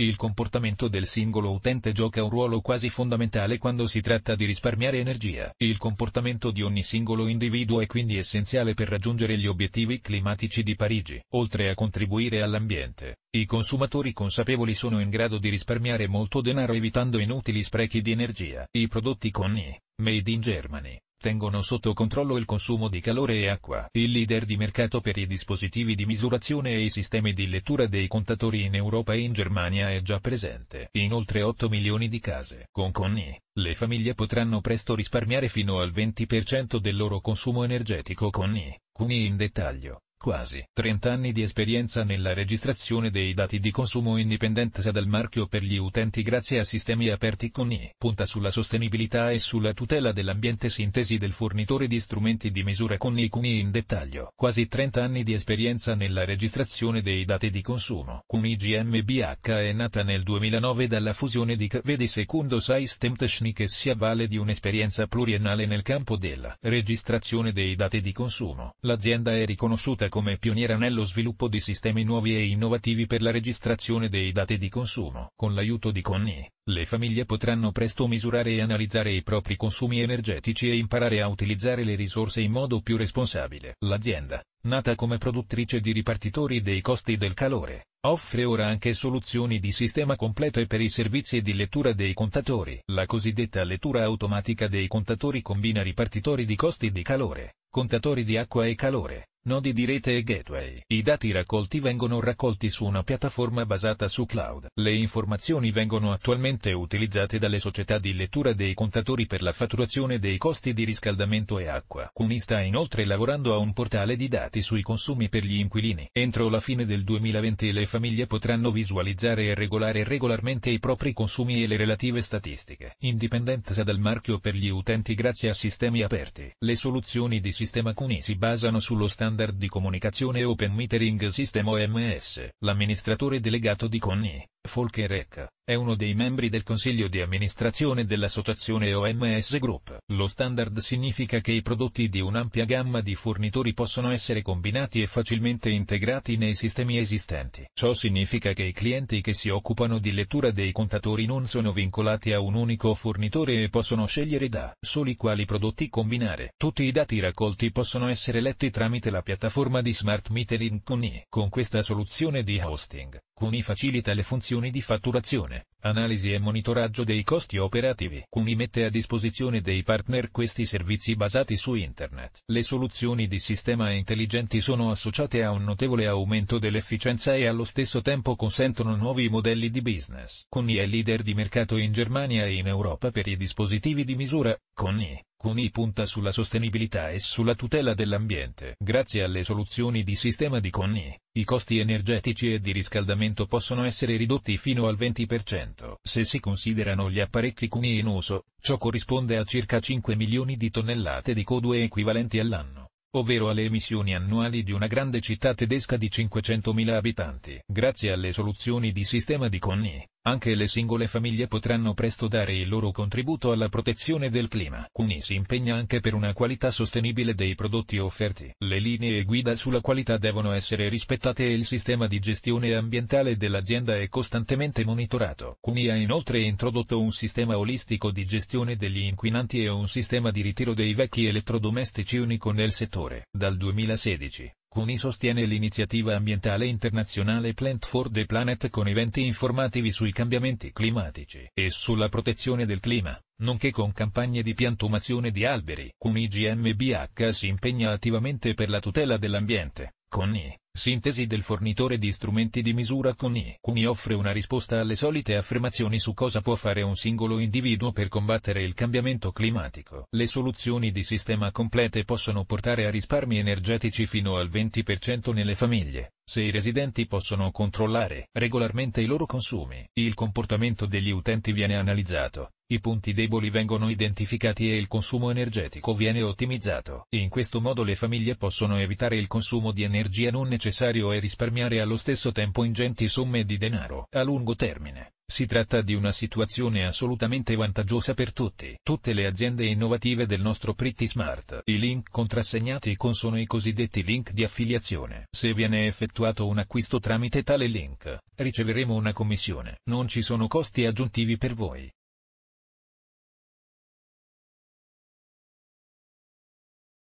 Il comportamento del singolo utente gioca un ruolo quasi fondamentale quando si tratta di risparmiare energia. Il comportamento di ogni singolo individuo è quindi essenziale per raggiungere gli obiettivi climatici di Parigi. Oltre a contribuire all'ambiente, i consumatori consapevoli sono in grado di risparmiare molto denaro evitando inutili sprechi di energia. I prodotti con i Made in Germany tengono sotto controllo il consumo di calore e acqua. Il leader di mercato per i dispositivi di misurazione e i sistemi di lettura dei contatori in Europa e in Germania è già presente in oltre 8 milioni di case. Con Connie, le famiglie potranno presto risparmiare fino al 20% del loro consumo energetico. Connie, Conny in dettaglio. Quasi 30 anni di esperienza nella registrazione dei dati di consumo indipendente dal marchio per gli utenti grazie a sistemi aperti con i punta sulla sostenibilità e sulla tutela dell'ambiente sintesi del fornitore di strumenti di misura con i CUNI in dettaglio. Quasi 30 anni di esperienza nella registrazione dei dati di consumo. CUNI GmbH è nata nel 2009 dalla fusione di Cavedi Secondo System Technique e si avvale di un'esperienza pluriennale nel campo della registrazione dei dati di consumo. L'azienda è riconosciuta come pioniera nello sviluppo di sistemi nuovi e innovativi per la registrazione dei dati di consumo. Con l'aiuto di Conni, le famiglie potranno presto misurare e analizzare i propri consumi energetici e imparare a utilizzare le risorse in modo più responsabile. L'azienda, nata come produttrice di ripartitori dei costi del calore, offre ora anche soluzioni di sistema completo e per i servizi di lettura dei contatori. La cosiddetta lettura automatica dei contatori combina ripartitori di costi di calore, contatori di acqua e calore, nodi di rete e gateway. I dati raccolti vengono raccolti su una piattaforma basata su cloud. Le informazioni vengono attualmente utilizzate dalle società di lettura dei contatori per la fatturazione dei costi di riscaldamento e acqua. CUNI sta inoltre lavorando a un portale di dati sui consumi per gli inquilini. Entro la fine del 2020 le famiglie potranno visualizzare e regolare regolarmente i propri consumi e le relative statistiche. Indipendenza dal marchio per gli utenti grazie a sistemi aperti. Le soluzioni di sistema CUNI si basano sullo standard standard di comunicazione Open Metering System OMS, l'amministratore delegato di CONI, Folkerek, è uno dei membri del consiglio di amministrazione dell'associazione OMS Group. Lo standard significa che i prodotti di un'ampia gamma di fornitori possono essere combinati e facilmente integrati nei sistemi esistenti. Ciò significa che i clienti che si occupano di lettura dei contatori non sono vincolati a un unico fornitore e possono scegliere da soli quali prodotti combinare. Tutti i dati raccolti possono essere letti tramite la piattaforma di Smart Metering con i. Con questa soluzione di hosting, CUNI facilita le funzioni di fatturazione, analisi e monitoraggio dei costi operativi. CUNI mette a disposizione dei partner questi servizi basati su Internet. Le soluzioni di sistema intelligenti sono associate a un notevole aumento dell'efficienza e allo stesso tempo consentono nuovi modelli di business. CUNI è leader di mercato in Germania e in Europa per i dispositivi di misura. CUNI CUNI punta sulla sostenibilità e sulla tutela dell'ambiente. Grazie alle soluzioni di sistema di CUNI, i costi energetici e di riscaldamento possono essere ridotti fino al 20%. Se si considerano gli apparecchi CUNI in uso, ciò corrisponde a circa 5 milioni di tonnellate di CO2 equivalenti all'anno ovvero alle emissioni annuali di una grande città tedesca di 500.000 abitanti. Grazie alle soluzioni di sistema di CONI, anche le singole famiglie potranno presto dare il loro contributo alla protezione del clima. CUNI si impegna anche per una qualità sostenibile dei prodotti offerti. Le linee guida sulla qualità devono essere rispettate e il sistema di gestione ambientale dell'azienda è costantemente monitorato. CUNI ha inoltre introdotto un sistema olistico di gestione degli inquinanti e un sistema di ritiro dei vecchi elettrodomestici unico nel settore. Dal 2016, Cuni sostiene l'iniziativa ambientale internazionale Plant for the Planet con eventi informativi sui cambiamenti climatici e sulla protezione del clima, nonché con campagne di piantumazione di alberi. Cuni GmbH si impegna attivamente per la tutela dell'ambiente, CONI, sintesi del fornitore di strumenti di misura CONI. CONI offre una risposta alle solite affermazioni su cosa può fare un singolo individuo per combattere il cambiamento climatico. Le soluzioni di sistema complete possono portare a risparmi energetici fino al 20% nelle famiglie, se i residenti possono controllare regolarmente i loro consumi. Il comportamento degli utenti viene analizzato i punti deboli vengono identificati e il consumo energetico viene ottimizzato. In questo modo le famiglie possono evitare il consumo di energia non necessario e risparmiare allo stesso tempo ingenti somme di denaro. A lungo termine, si tratta di una situazione assolutamente vantaggiosa per tutti. Tutte le aziende innovative del nostro Pretty Smart. I link contrassegnati con sono i cosiddetti link di affiliazione. Se viene effettuato un acquisto tramite tale link, riceveremo una commissione. Non ci sono costi aggiuntivi per voi.